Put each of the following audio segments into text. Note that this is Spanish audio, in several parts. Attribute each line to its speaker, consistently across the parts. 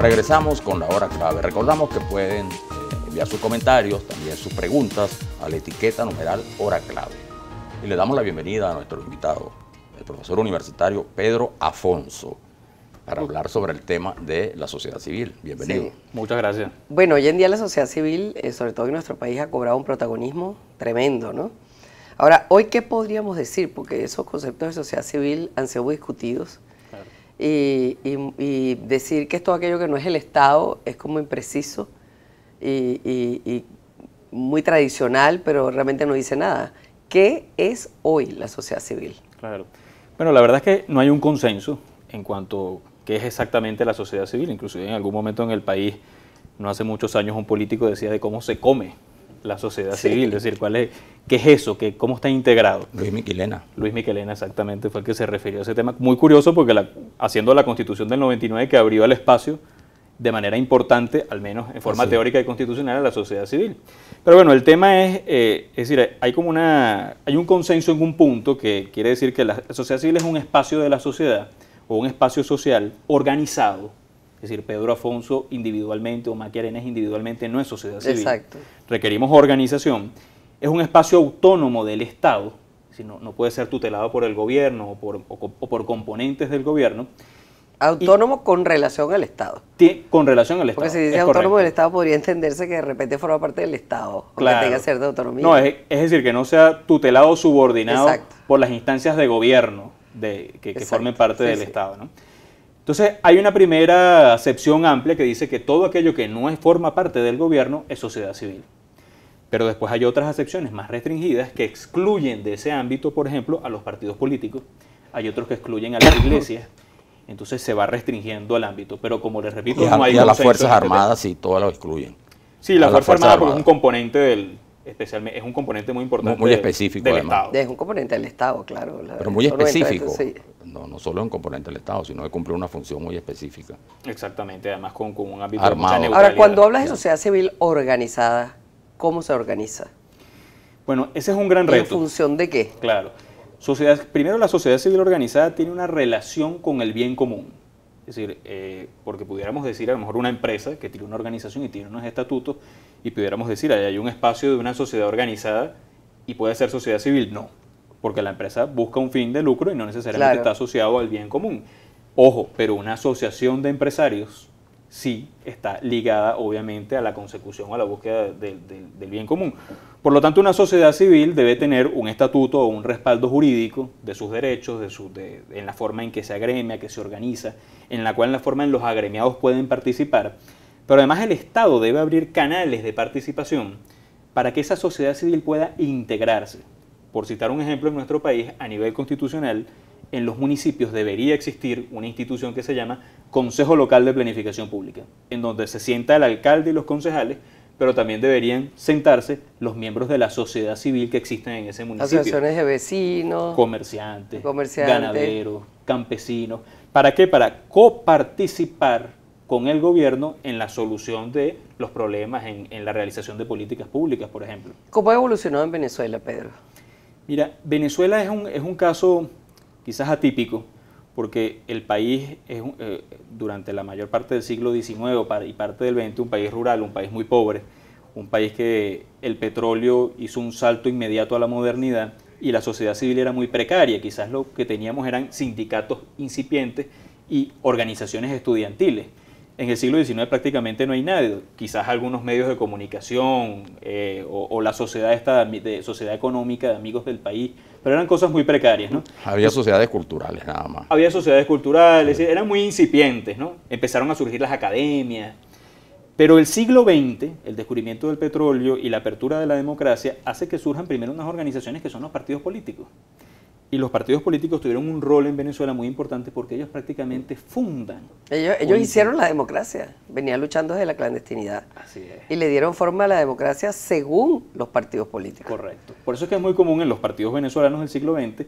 Speaker 1: Regresamos con la hora clave. Recordamos que pueden eh, enviar sus comentarios, también sus preguntas a la etiqueta numeral hora clave. Y le damos la bienvenida a nuestro invitado, el profesor universitario Pedro Afonso, para hablar sobre el tema de la sociedad civil. Bienvenido. Muchas gracias.
Speaker 2: Bueno, hoy en día la sociedad civil, eh, sobre todo en nuestro país, ha cobrado un protagonismo tremendo, ¿no? Ahora, hoy, ¿qué podríamos decir? Porque esos conceptos de sociedad civil han sido discutidos y, decir que es todo aquello que no es el Estado es como impreciso y, muy tradicional, pero realmente no dice nada. ¿Qué es hoy la sociedad civil?
Speaker 3: Claro. Bueno, la verdad es que no hay un consenso en cuanto a qué es exactamente la sociedad civil. Inclusive en algún momento en el país, no hace muchos años, un político decía de cómo se come la sociedad civil, es decir, ¿cuál es, ¿qué es eso? ¿Qué, ¿Cómo está integrado? Luis Miquelena. Luis Miquelena, exactamente, fue el que se refirió a ese tema. Muy curioso porque la, haciendo la constitución del 99 que abrió el espacio de manera importante, al menos en forma teórica y constitucional, a la sociedad civil. Pero bueno, el tema es, eh, es decir, hay como una, hay un consenso en un punto que quiere decir que la sociedad civil es un espacio de la sociedad o un espacio social organizado es decir, Pedro Afonso individualmente o Maqui Arenas individualmente no es sociedad civil. Exacto. Requerimos organización. Es un espacio autónomo del Estado, no, puede ser tutelado por el gobierno o por, componentes del gobierno. Autónomo con relación al Estado. Con relación al Estado. Porque si dice autónomo
Speaker 2: del Estado podría entenderse que de repente forma parte del Estado, claro. que tenga cierta
Speaker 3: autonomía. No, es, decir, que no sea tutelado o subordinado por las instancias de gobierno que, formen parte del Estado. ¿no? Entonces, hay una primera acepción amplia que dice que todo aquello que no forma parte del gobierno es sociedad civil. Pero después hay otras acepciones más restringidas que excluyen de ese ámbito, por ejemplo, a los partidos políticos, hay otros que excluyen a las iglesias, entonces se va restringiendo el ámbito. Pero como les repito, no hay y las Fuerzas este Armadas
Speaker 1: sí, todas lo excluyen. Sí, las fuerzas pues, armadas son un
Speaker 3: componente del, especialmente es un componente muy importante muy, específico del Estado. Es un componente del Estado, claro. Pero muy específico.
Speaker 1: No, no solo es un componente del Estado, sino que cumple una función muy específica.
Speaker 3: Exactamente, además con, un ámbito armado.
Speaker 1: Ahora, cuando
Speaker 2: hablas de sociedad civil organizada, ¿cómo se organiza?
Speaker 1: Bueno, ese es un
Speaker 2: gran reto. ¿En función de qué?
Speaker 3: Claro. Sociedad, primero, la sociedad civil organizada tiene una relación con el bien común. Es decir, eh, porque pudiéramos decir a lo mejor una empresa que tiene una organización y tiene unos estatutos, y pudiéramos decir, ahí hay un espacio de una sociedad organizada y puede ser sociedad civil. No, porque la empresa busca un fin de lucro y no necesariamente está asociado al bien común. Ojo, pero una asociación de empresarios sí está ligada obviamente a la consecución, a la búsqueda del bien común. Por lo tanto, una sociedad civil debe tener un estatuto o un respaldo jurídico de sus derechos, de en la forma en que se agremia, que se organiza, en la cual en la forma en los agremiados pueden participar pero además el Estado debe abrir canales de participación para que esa sociedad civil pueda integrarse. Por citar un ejemplo, en nuestro país, a nivel constitucional, en los municipios debería existir una institución que se llama Consejo Local de Planificación Pública, en donde se sienta el alcalde y los concejales, pero también deberían sentarse los miembros de la sociedad civil que existen en ese municipio. Asociaciones
Speaker 2: de vecinos,
Speaker 3: comerciantes, ganaderos, campesinos. ¿Para qué? Para coparticipar con el gobierno en la solución de los problemas, en, la realización de políticas públicas, por ejemplo. ¿Cómo ha evolucionado en Venezuela, Pedro? Mira, Venezuela es un, es un caso quizás atípico, porque el país es, eh, durante la mayor parte del siglo XIX y parte del XX un país rural, un país muy pobre, un país que el petróleo hizo un salto inmediato a la modernidad y la sociedad civil era muy precaria. Quizás lo que teníamos eran sindicatos incipientes y organizaciones estudiantiles en el siglo XIX prácticamente no hay nadie. Quizás algunos medios de comunicación eh, o, la sociedad, de, sociedad económica de amigos del país, pero eran cosas muy precarias. ¿no?
Speaker 1: Había sociedades culturales nada más.
Speaker 3: Había sociedades culturales, eran muy incipientes. ¿no? Empezaron a surgir las academias. Pero el siglo XX, el descubrimiento del petróleo y la apertura de la democracia hace que surjan primero unas organizaciones que son los partidos políticos y los partidos políticos tuvieron un rol en Venezuela muy importante porque ellos prácticamente fundan. Ellos, hicieron la democracia,
Speaker 2: venían luchando desde la clandestinidad.
Speaker 3: Así es. Y le dieron forma a la democracia según los partidos políticos. Correcto. Por eso es que es muy común en los partidos venezolanos del siglo XX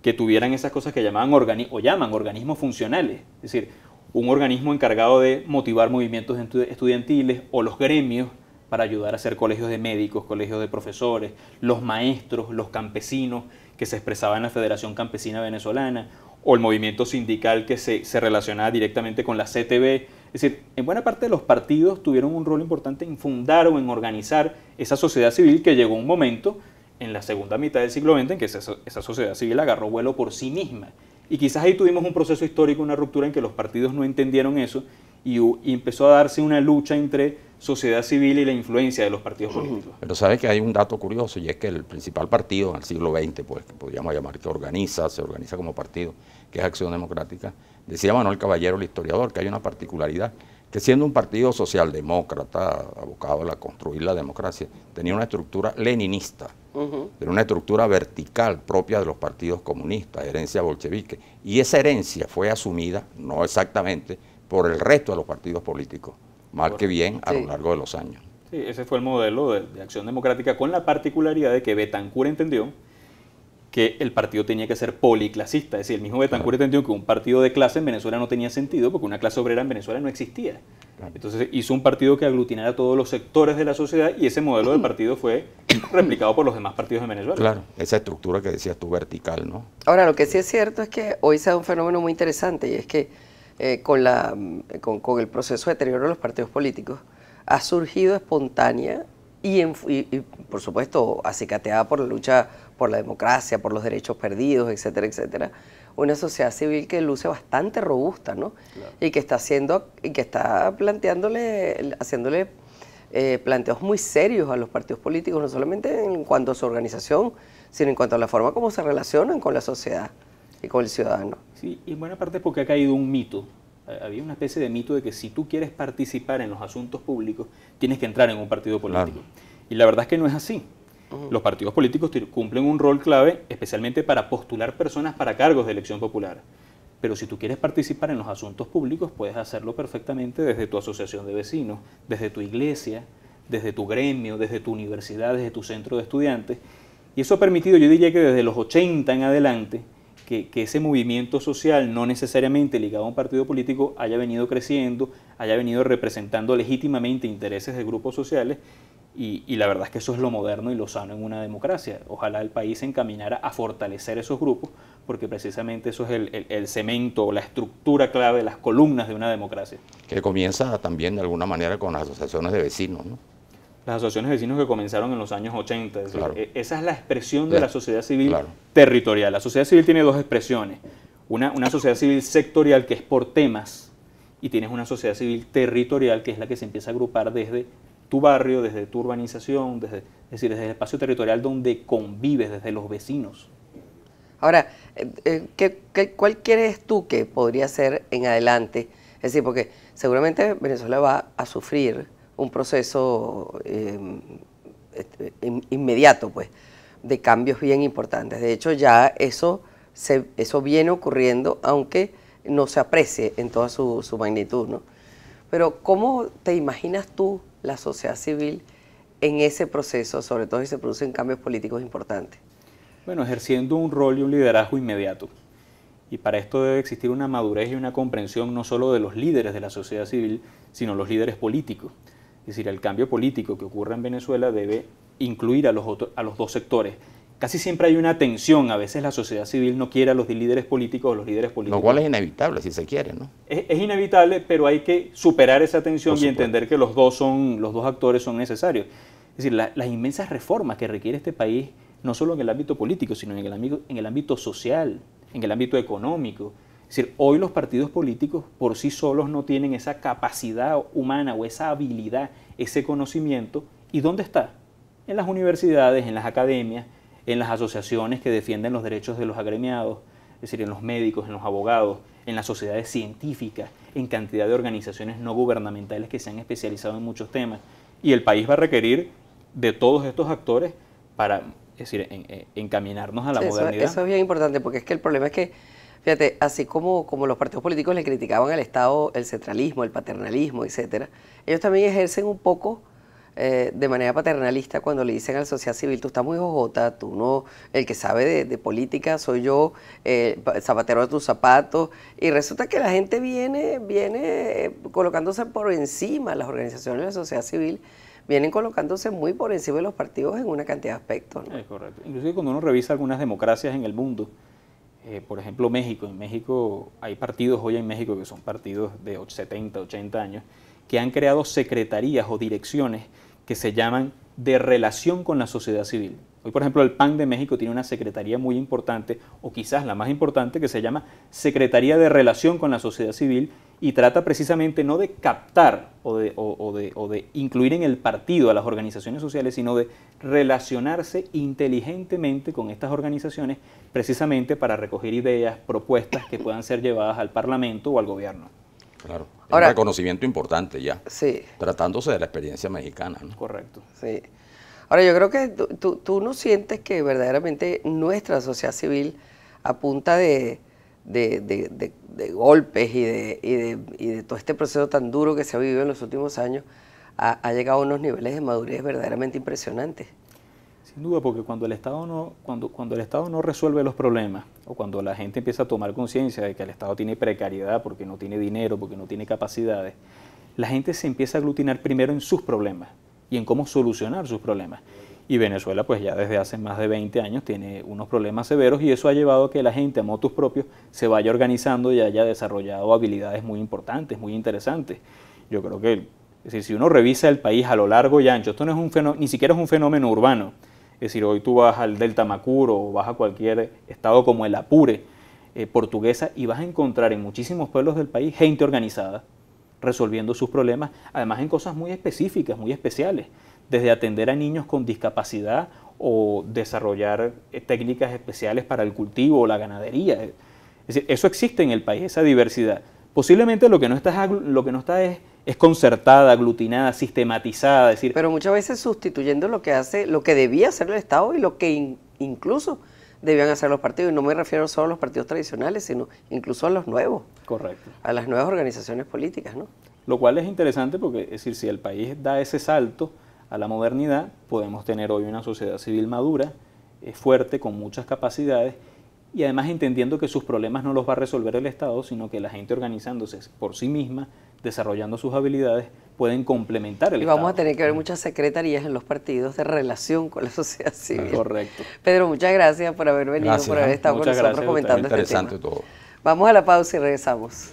Speaker 3: que tuvieran esas cosas que llamaban o llaman organismos funcionales. Es decir, un organismo encargado de motivar movimientos estudiantiles o los gremios para ayudar a hacer colegios de médicos, colegios de profesores, los maestros, los campesinos que se expresaba en la Federación Campesina Venezolana, o el movimiento sindical que se, se relacionaba directamente con la CTB. Es decir, en buena parte de los partidos tuvieron un rol importante en fundar o en organizar esa sociedad civil que llegó un momento en la segunda mitad del siglo XX en que esa, esa sociedad civil agarró vuelo por sí misma. Y quizás ahí tuvimos un proceso histórico, una ruptura en que los partidos no entendieron eso y, empezó a darse una lucha entre sociedad civil y la influencia de los partidos políticos.
Speaker 1: Pero sabes que hay un dato curioso y es que el principal partido en el siglo XX, pues, que podríamos llamar que organiza, se organiza como partido, que es Acción Democrática, decía Manuel Caballero, el historiador, que hay una particularidad, que siendo un partido socialdemócrata, abocado a construir la democracia, tenía una estructura leninista, tenía una estructura vertical propia de los partidos comunistas, herencia bolchevique, y esa herencia fue asumida, no exactamente, por el resto de los partidos políticos, mal que bien a lo largo de los años.
Speaker 3: ese fue el modelo de, Acción Democrática con la particularidad de que Betancur entendió que el partido tenía que ser policlasista. Es decir, el mismo Betancur entendió que un partido de clase en Venezuela no tenía sentido porque una clase obrera en Venezuela no existía. Entonces hizo un partido que aglutinara todos los sectores de la sociedad y ese modelo de partido fue replicado por los demás partidos de Venezuela.
Speaker 1: Claro, esa estructura que decías tú vertical, ¿no?
Speaker 2: Ahora, lo que sí es cierto es que hoy se da un fenómeno muy interesante y es que eh, con, la, con, el proceso de deterioro de los partidos políticos, ha surgido espontánea y, por supuesto, acicateada por la lucha por la democracia, por los derechos perdidos, etcétera, etcétera, una sociedad civil que luce bastante robusta, ¿no? Y que está haciendo, y que está planteándole, haciéndole eh, planteos muy serios a los partidos políticos, no solamente en cuanto a su organización, sino en cuanto a la forma como se relacionan con la sociedad y con el ciudadano. Sí,
Speaker 3: y en buena parte porque ha caído un mito. Había una especie de mito de que si tú quieres participar en los asuntos públicos, tienes que entrar en un partido político. Y la verdad es que no es así. Los partidos políticos cumplen un rol clave, especialmente para postular personas para cargos de elección popular. Pero si tú quieres participar en los asuntos públicos, puedes hacerlo perfectamente desde tu asociación de vecinos, desde tu iglesia, desde tu gremio, desde tu universidad, desde tu centro de estudiantes. Y eso ha permitido, yo diría que desde los 80 en adelante, que, ese movimiento social, no necesariamente ligado a un partido político, haya venido creciendo, haya venido representando legítimamente intereses de grupos sociales. Y, la verdad es que eso es lo moderno y lo sano en una democracia. Ojalá el país se encaminara a fortalecer esos grupos, porque precisamente eso es el, el, el cemento, la estructura clave, las columnas de una democracia.
Speaker 1: Que comienza también de alguna manera con las asociaciones de vecinos, ¿no?
Speaker 3: las asociaciones de vecinos que comenzaron en los años 80. E, esa es la expresión de la sociedad civil territorial. La sociedad civil tiene dos expresiones. Una, una sociedad civil sectorial que es por temas y tienes una sociedad civil territorial que es la que se empieza a agrupar desde tu barrio, desde tu urbanización, desde, es decir, desde el espacio territorial donde convives, desde los vecinos.
Speaker 2: Ahora, eh, eh, ¿qué, qué, cuál quieres tú que podría ser en adelante? Es decir, porque seguramente Venezuela va a sufrir un proceso em, este, inmediato, pues, de cambios bien importantes. De hecho, ya eso, se, eso viene ocurriendo, aunque no se aprecie en toda su, magnitud, ¿no? Pero ¿cómo te imaginas tú la sociedad civil en ese proceso, sobre todo si se producen cambios políticos importantes?
Speaker 3: Bueno, ejerciendo un rol y un liderazgo inmediato. Y para esto debe existir una madurez y una comprensión no solo de los líderes de la sociedad civil, sino los líderes políticos. Es decir, el cambio político que ocurre en Venezuela debe incluir a los, a los dos sectores. Casi siempre hay una tensión, a veces la sociedad civil no quiere a los líderes políticos o los líderes políticos. Lo cual
Speaker 1: es inevitable, si se quiere, ¿no?
Speaker 3: Es, inevitable, pero hay que superar esa tensión y entender que los dos, son, los dos actores son necesarios. Es decir, las inmensas reformas que requiere este país, no solo en el ámbito político, sino en el, en el ámbito social, en el ámbito económico, es decir, hoy los partidos políticos por sí solos no tienen esa capacidad humana o esa habilidad, ese conocimiento. ¿Y dónde está? En las universidades, en las academias, en las asociaciones que defienden los derechos de los agremiados, es decir, en los médicos, en los abogados, en las sociedades científicas, en cantidad de organizaciones no gubernamentales que se han especializado en muchos temas. Y el país va a requerir de todos estos actores para, es decir, eh, encaminarnos a la modernidad. Eso
Speaker 2: es bien importante porque es que el problema es que Fíjate, así como, como los partidos políticos le criticaban al Estado el centralismo, el paternalismo, etcétera, ellos también ejercen un poco eh, de manera paternalista cuando le dicen a la sociedad civil, tú estás muy ojota, tú no, el que sabe de, política soy yo, eh, zapatero de tus zapatos, y resulta que la gente viene, viene eh, colocándose por encima, las organizaciones de la sociedad civil vienen colocándose muy por encima de los partidos en una cantidad de aspectos.
Speaker 3: Es correcto. Inclusive cuando uno revisa algunas democracias en el mundo, eh, por ejemplo, México. En México hay partidos hoy en México que son partidos de 70, 80 años, que han creado secretarías o direcciones que se llaman de relación con la sociedad civil. Hoy, por ejemplo, el PAN de México tiene una secretaría muy importante, o quizás la más importante, que se llama Secretaría de Relación con la Sociedad Civil y trata precisamente no de captar o de, o, de, incluir en el partido a las organizaciones sociales, sino de relacionarse inteligentemente con estas organizaciones precisamente para recoger ideas, propuestas que puedan ser llevadas al Parlamento o al gobierno.
Speaker 1: Claro. Ahora, un reconocimiento importante ya. Sí. Tratándose de la experiencia mexicana. ¿no? Correcto. Sí.
Speaker 2: Ahora, yo creo que tú, no sientes que verdaderamente nuestra sociedad civil, a punta de, de golpes y, y de, todo este proceso tan duro que se ha vivido en los últimos años, ha,
Speaker 3: llegado a unos niveles de madurez verdaderamente impresionantes. Sin duda, porque cuando el Estado no, cuando, cuando el Estado no resuelve los problemas, o cuando la gente empieza a tomar conciencia de que el Estado tiene precariedad porque no tiene dinero, porque no tiene capacidades, la gente se empieza a aglutinar primero en sus problemas y en cómo solucionar sus problemas. Y Venezuela pues ya desde hace más de 20 años tiene unos problemas severos y eso ha llevado a que la gente a motos propios se vaya organizando y haya desarrollado habilidades muy importantes, muy interesantes. Yo creo que es decir, si uno revisa el país a lo largo y ancho, esto no es un fenómeno, ni siquiera es un fenómeno urbano. Es decir, hoy tú vas al Delta Macuro o vas a cualquier estado como el Apure eh, portuguesa y vas a encontrar en muchísimos pueblos del país gente organizada, resolviendo sus problemas, además en cosas muy específicas, muy especiales, desde atender a niños con discapacidad o desarrollar eh, técnicas especiales para el cultivo o la ganadería. eso existe en el país, esa diversidad. Posiblemente lo que no está, lo que es, concertada, aglutinada, sistematizada. decir, Pero muchas veces sustituyendo lo que hace, lo que debía hacer el Estado y lo que
Speaker 2: incluso debían hacer los partidos. Y no me refiero solo a los partidos tradicionales, sino incluso a los nuevos.
Speaker 3: Correcto. A las nuevas organizaciones políticas, ¿no? Lo cual es interesante porque, es decir, si el país da ese salto a la modernidad, podemos tener hoy una sociedad civil madura, eh, fuerte, con muchas capacidades y además entendiendo que sus problemas no los va a resolver el Estado, sino que la gente organizándose por sí misma, desarrollando sus habilidades, pueden complementar el Estado. y Vamos a tener que ver muchas
Speaker 2: secretarías en los partidos de relación con la sociedad civil. Correcto. Pedro, muchas gracias por haber venido, por haber estado ¿eh? con nosotros comentando este tema. Interesante todo. Vamos a la pausa y regresamos.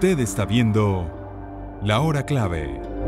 Speaker 3: Usted está viendo La Hora Clave.